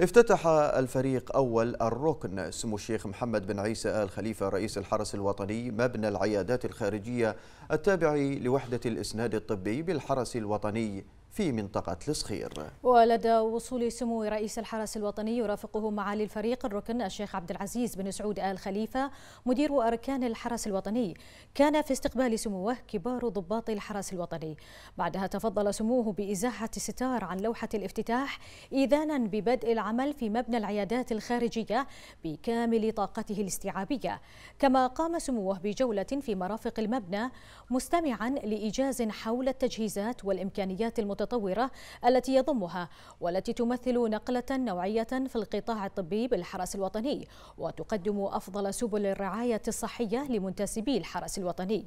افتتح الفريق أول الركن سمو الشيخ محمد بن عيسى آل خليفة رئيس الحرس الوطني مبنى العيادات الخارجية التابع لوحدة الإسناد الطبي بالحرس الوطني في منطقة الصخير ولدى وصول سمو رئيس الحرس الوطني يرافقه معالي الفريق الركن الشيخ عبد العزيز بن سعود آل خليفة مدير أركان الحرس الوطني كان في استقبال سموه كبار ضباط الحرس الوطني بعدها تفضل سموه بإزاحة ستار عن لوحة الافتتاح إذانا ببدء العمل في مبنى العيادات الخارجية بكامل طاقته الاستيعابية كما قام سموه بجولة في مرافق المبنى مستمعا لإيجاز حول التجهيزات والإمكانيات المتطلبة المتطورة التي يضمها والتي تمثل نقلة نوعية في القطاع الطبي بالحرس الوطني وتقدم أفضل سبل الرعاية الصحية لمنتسبي الحرس الوطني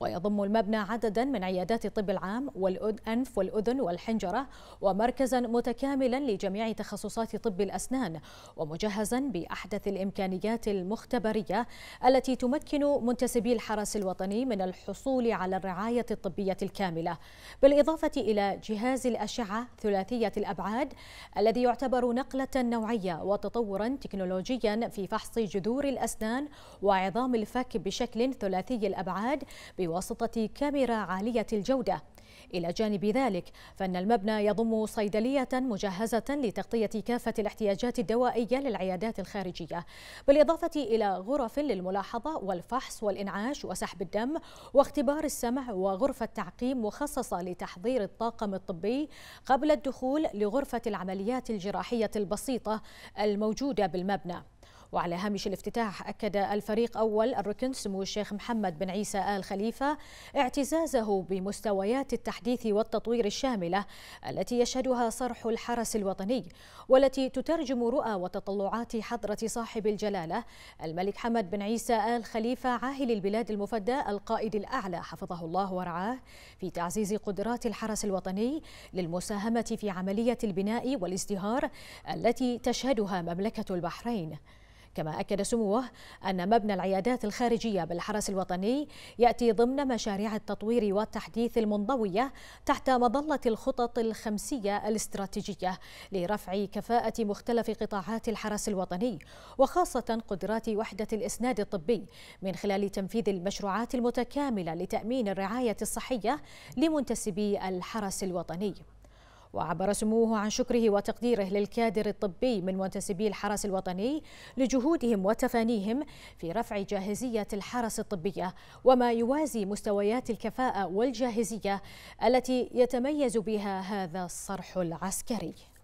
ويضم المبنى عددا من عيادات الطب العام والأنف والأذن والحنجرة ومركزا متكاملا لجميع تخصصات طب الأسنان ومجهزا بأحدث الإمكانيات المختبرية التي تمكن منتسبي الحرس الوطني من الحصول على الرعاية الطبية الكاملة بالإضافة إلى جهاز الأشعة ثلاثية الأبعاد الذي يعتبر نقلة نوعية وتطورا تكنولوجيا في فحص جذور الأسنان وعظام الفك بشكل ثلاثي الأبعاد بواسطة كاميرا عالية الجودة إلى جانب ذلك فإن المبنى يضم صيدلية مجهزة لتغطية كافة الاحتياجات الدوائية للعيادات الخارجية بالإضافة إلى غرف للملاحظة والفحص والإنعاش وسحب الدم واختبار السمع وغرفة تعقيم مخصصة لتحضير الطاقم الطبي قبل الدخول لغرفة العمليات الجراحية البسيطة الموجودة بالمبنى وعلى هامش الافتتاح أكد الفريق أول الركن سمو الشيخ محمد بن عيسى آل خليفة اعتزازه بمستويات التحديث والتطوير الشاملة التي يشهدها صرح الحرس الوطني والتي تترجم رؤى وتطلعات حضرة صاحب الجلالة الملك حمد بن عيسى آل خليفة عاهل البلاد المفدى القائد الأعلى حفظه الله ورعاه في تعزيز قدرات الحرس الوطني للمساهمة في عملية البناء والازدهار التي تشهدها مملكة البحرين كما أكد سموه أن مبنى العيادات الخارجية بالحرس الوطني يأتي ضمن مشاريع التطوير والتحديث المنضوية تحت مظلة الخطط الخمسية الاستراتيجية لرفع كفاءة مختلف قطاعات الحرس الوطني وخاصة قدرات وحدة الإسناد الطبي من خلال تنفيذ المشروعات المتكاملة لتأمين الرعاية الصحية لمنتسبي الحرس الوطني وعبر سموه عن شكره وتقديره للكادر الطبي من منتسبي الحرس الوطني لجهودهم وتفانيهم في رفع جاهزية الحرس الطبية وما يوازي مستويات الكفاءة والجاهزية التي يتميز بها هذا الصرح العسكري